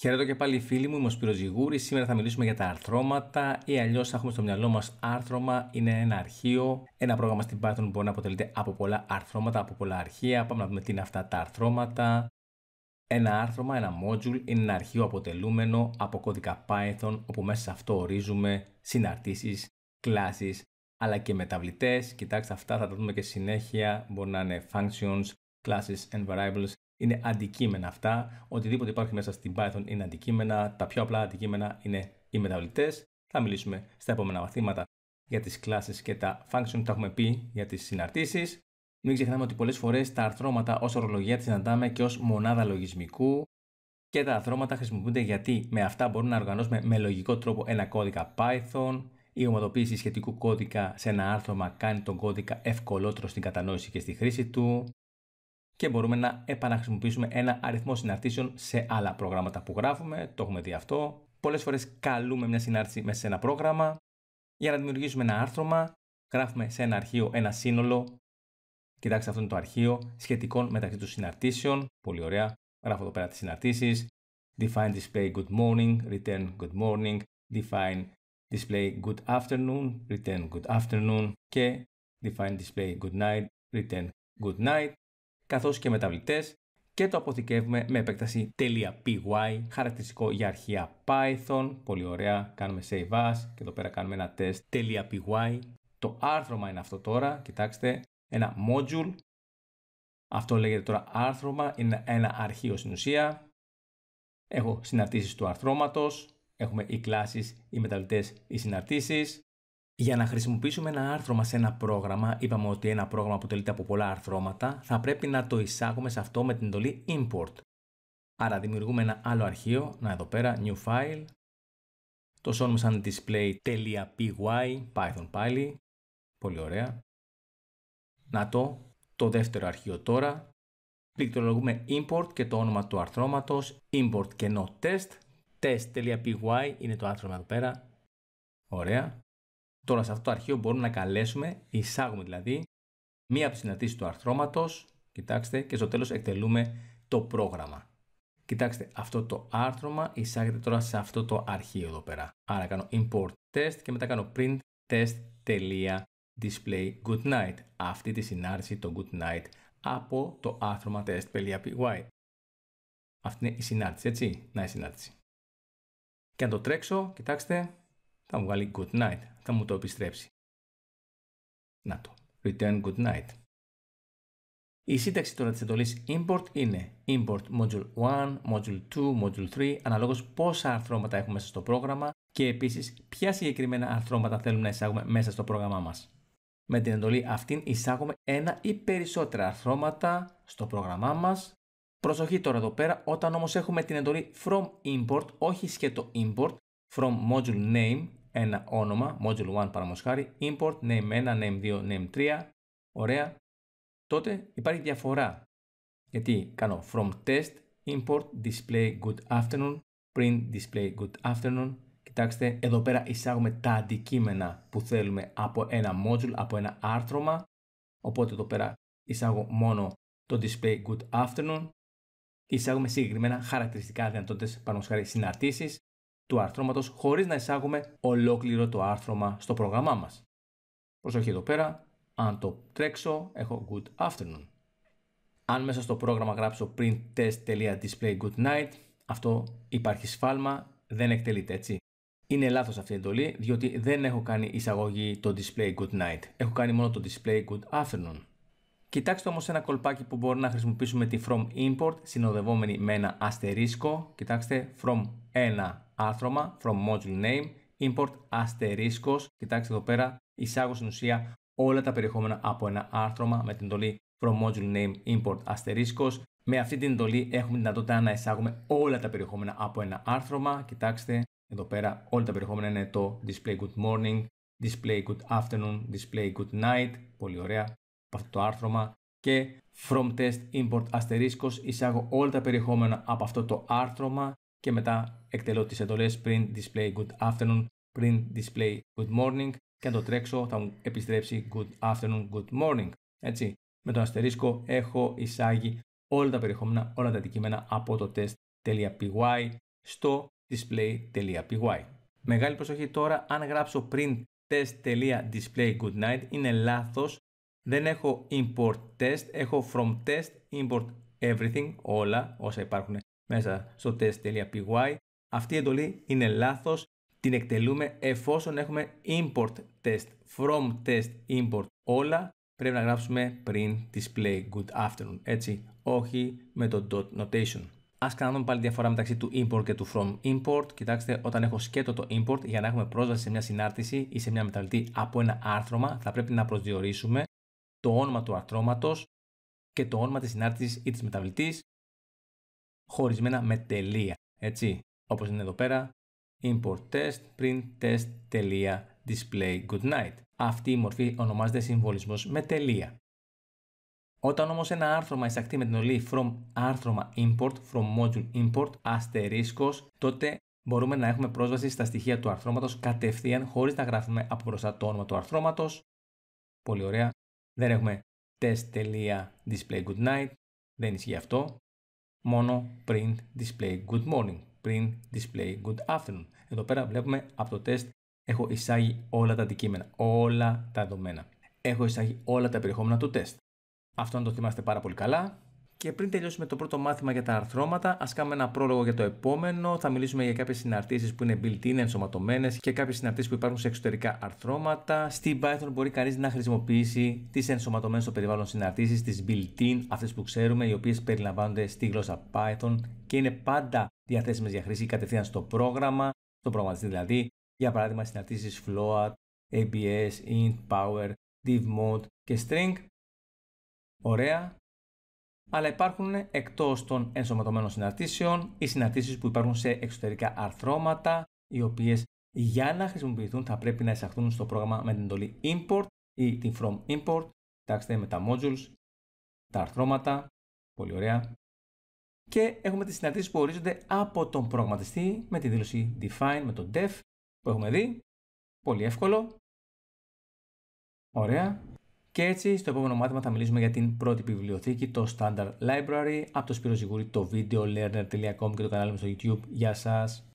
Χαίρετο και πάλι φίλοι μου, είμαι ο Σπύρος Γιγούρης. Σήμερα θα μιλήσουμε για τα αρθρώματα ή αλλιώς έχουμε στο μυαλό μας άρθρωμα. Είναι ένα αρχείο, ένα πρόγραμμα στην Python που μπορεί να αποτελείται από πολλά αρθρώματα, από πολλά αρχεία. Πάμε να δούμε τι είναι αυτά τα αρθρώματα. Ένα άρθρωμα, ένα module, είναι ένα αρχείο αποτελούμενο από κώδικα Python, όπου μέσα σε αυτό ορίζουμε συναρτήσεις, classes, αλλά και μεταβλητές. Κοιτάξτε αυτά, θα τα δούμε και συνέχεια. Μπορεί να είναι functions, classes and variables είναι αντικείμενα αυτά. Οτιδήποτε υπάρχει μέσα στην Python είναι αντικείμενα. Τα πιο απλά αντικείμενα είναι οι μεταβλητές. Θα μιλήσουμε στα επόμενα μαθήματα για τις κλάσεις και τα functions, τα έχουμε πει για τις συναρτήσεις. Μην ξεχνάμε ότι πολλές φορές τα αρθρώματα ως ορολογία τη συναντάμε και ως μονάδα λογισμικού. Και τα αρθρώματα χρησιμοποιούνται γιατί με αυτά μπορούμε να οργανώσουμε με λογικό τρόπο ένα κώδικα Python. Η ομοδοποίηση σχετικού κώδικα σε ένα άρθρωμα κάνει τον κώδικα ευκολότερο στην κατανόηση και στη χρήση του και μπορούμε να επαναχρησιμοποιήσουμε ένα αριθμό συναρτήσεων σε άλλα προγράμματα που γράφουμε. Το έχουμε δει αυτό. Πολλές φορές καλούμε μια συνάρτηση μέσα σε ένα πρόγραμμα. Για να δημιουργήσουμε ένα άρθρωμα, γράφουμε σε ένα αρχείο ένα σύνολο. Κοιτάξτε, αυτό είναι το αρχείο σχετικών μεταξύ των συναρτήσεων. Πολύ ωραία. Γράφω εδώ πέρα τις συναρτήσεις. Define display good morning, return good morning. Define display good afternoon, return good afternoon. Και define display good night, return good night καθώς και μεταβλητές και το αποθηκεύουμε με επέκταση .py, χαρακτηριστικό για αρχεία Python. Πολύ ωραία, κάνουμε save as και εδώ πέρα κάνουμε ένα test .py. Το άρθρωμα είναι αυτό τώρα, κοιτάξτε, ένα module. Αυτό λέγεται τώρα άρθρωμα, είναι ένα αρχείο στην ουσία. Έχω συναρτήσεις του αρθρώματος, έχουμε οι κλάσεις, οι μεταβλητές, οι συναρτήσεις. Για να χρησιμοποιήσουμε ένα άρθρομα σε ένα πρόγραμμα, είπαμε ότι ένα πρόγραμμα αποτελείται από πολλά αρθρώματα, θα πρέπει να το εισάγουμε σε αυτό με την εντολή import. Άρα δημιουργούμε ένα άλλο αρχείο, να εδώ πέρα, new file, το σώνουμε σαν display.py, python πάλι, πολύ ωραία. Να το, το δεύτερο αρχείο τώρα, πληκτρολογούμε import και το όνομα του αρθρώματος, import no test, test.py είναι το άρθρο εδώ πέρα, ωραία. Τώρα σε αυτό το αρχείο μπορούμε να καλέσουμε, εισάγουμε δηλαδή, μία από τις συναντήσεις του αρθρώματος, κοιτάξτε, και στο τέλος εκτελούμε το πρόγραμμα. Κοιτάξτε, αυτό το άρθρωμα εισάγεται τώρα σε αυτό το αρχείο εδώ πέρα. Άρα κάνω import test και μετά κάνω print test.display goodnight. Αυτή τη συνάρτηση, το goodnight, από το άρθρωμα test.py. Αυτή είναι η συνάρτηση, έτσι. Να η συνάρτηση. Και αν το τρέξω, κοιτάξτε, θα μου βγάλει good night, θα μου το επιστρέψει. Να το, return good night. Η σύνταξη τώρα της εντολής import είναι import module 1, module 2, module 3, αναλόγως πόσα αρθρώματα έχουμε μέσα στο πρόγραμμα και επίσης ποια συγκεκριμένα αρθρώματα θέλουμε να εισάγουμε μέσα στο πρόγραμμά μας. Με την εντολή αυτήν εισάγουμε ένα ή περισσότερα αρθρώματα στο πρόγραμμά μας. Προσοχή τώρα εδώ πέρα, όταν όμως έχουμε την εντολή from import, όχι σχέτο import, From module name, ένα όνομα, module 1 παραμοσχάρη, import name 1, name 2, name 3, ωραία, τότε υπάρχει διαφορά. Γιατί κάνω from test, import, display, good afternoon, print, display, good afternoon. Κοιτάξτε, εδώ πέρα εισάγουμε τα αντικείμενα που θέλουμε από ένα module, από ένα άρθρωμα. Οπότε εδώ πέρα εισάγω μόνο το display good afternoon. Εισάγουμε συγκεκριμένα χαρακτηριστικά δυνατότητες, παραδείγματο συναρτήσεις του αρθρώματος χωρίς να εισάγουμε ολόκληρο το άρθρωμα στο πρόγραμμά μας. Προσοχή εδώ πέρα, αν το τρέξω έχω good afternoon. Αν μέσα στο πρόγραμμα γράψω print test.display good αυτό υπάρχει σφάλμα, δεν εκτελείται έτσι. Είναι λάθος αυτή η εντολή διότι δεν έχω κάνει εισαγωγή το display good night, έχω κάνει μόνο το display good afternoon. Κοιτάξτε όμως ένα κολπάκι που μπορεί να χρησιμοποιήσουμε τη from import συνοδευόμενη με ένα αστερίσκο. Κοιτάξτε from ένα άρθρομα from module name, import αστερίσκος. Κοιτάξτε εδώ πέρα εισάγω στην ουσία όλα τα περιεχόμενα από ένα άρθρομα με την εντολή from module name import αστερίσκος. Με αυτή την εντολή έχουμε τη δυνατότητα να εισάγουμε όλα τα περιεχόμενα από ένα άρθρομα. Κοιτάξτε εδώ πέρα όλα τα περιεχόμενα είναι το display good morning, display good afternoon, display good night. Πολύ ωραία από αυτό το άρθρομα και from test import αστερίσκος εισάγω όλα τα περιεχόμενα από αυτό το άρθρομα και μετά εκτελώ τις εντολές print display good afternoon, print display good morning και αν το τρέξω θα μου επιστρέψει good afternoon, good morning. Έτσι, με τον αστερίσκο έχω εισάγει όλα τα περιεχόμενα, όλα τα αντικείμενα από το test.py στο display.py. Μεγάλη προσοχή τώρα, αν γράψω print test.display goodnight είναι λάθος δεν έχω import test, έχω from test, import everything, όλα όσα υπάρχουν μέσα στο test.py. Αυτή η εντολή είναι λάθος, την εκτελούμε εφόσον έχουμε import test, from test, import όλα. Πρέπει να γράψουμε πριν display good afternoon, έτσι, όχι με το dot notation. Ας κάνουμε πάλι διαφορά μεταξύ του import και του from import. Κοιτάξτε, όταν έχω σκέτο το import, για να έχουμε πρόσβαση σε μια συνάρτηση ή σε μια μεταλλητή από ένα άρθρωμα, θα πρέπει να προσδιορίσουμε το όνομα του αρθρώματος και το όνομα της συνάρτησης ή της μεταβλητής χωρισμένα με τελεία, έτσι, όπως είναι εδώ πέρα import test print test τελεία display good night. Αυτή η μορφή ονομάζεται συμβολισμός με τελεία. Όταν όμως ένα άρθρομα εισαχθεί με την ολή from άρθρομα import, from module import, αστερίσκος, τότε μπορούμε να έχουμε πρόσβαση στα στοιχεία του αρθρώματος κατευθείαν χωρίς να γράφουμε από μπροστά το όνομα του αρθρώματος. Πολύ ωραία. Δεν έχουμε test.displayGoodNight, δεν ισχύει αυτό. Μόνο print display good morning, print display good afternoon. Εδώ πέρα βλέπουμε από το test έχω εισάγει όλα τα αντικείμενα, όλα τα δεδομένα. Έχω εισάγει όλα τα περιεχόμενα του test. Αυτό να το θυμάστε πάρα πολύ καλά. Και πριν τελειώσουμε το πρώτο μάθημα για τα αρθρώματα, ας κάνουμε ένα πρόλογο για το επόμενο. Θα μιλήσουμε για κάποιες συναρτήσεις που είναι built-in, ενσωματωμένες και κάποιες συναρτήσεις που υπάρχουν σε εξωτερικά αρθρώματα. Στην Python μπορεί κανείς να χρησιμοποιήσει τις ενσωματωμένες στο περιβάλλον συναρτήσεις, τις built-in, αυτές που ξέρουμε, οι οποίες περιλαμβάνονται στη γλώσσα Python και είναι πάντα διαθέσιμες για χρήση κατευθείαν στο πρόγραμμα, στον προγραμματιστή δηλαδή. Για παράδειγμα, συναρτήσεις float, ABS, int, power, div mode και string. Ωραία αλλά υπάρχουν εκτός των ενσωματωμένων συναρτήσεων οι συναρτήσεις που υπάρχουν σε εξωτερικά αρθρώματα, οι οποίες για να χρησιμοποιηθούν θα πρέπει να εισαχθούν στο πρόγραμμα με την εντολή import ή την from import, κοιτάξτε με τα modules, τα αρθρώματα, πολύ ωραία. Και έχουμε τις συναρτήσεις που ορίζονται από τον προγραμματιστή με τη δήλωση define, με το def που έχουμε δει, πολύ εύκολο. Ωραία. Και έτσι, στο επόμενο μάθημα θα μιλήσουμε για την πρώτη βιβλιοθήκη, το Standard Library, από το Σπύρο Ζιγούρη, το videolearner.com και το κανάλι μου στο YouTube. Γεια σας!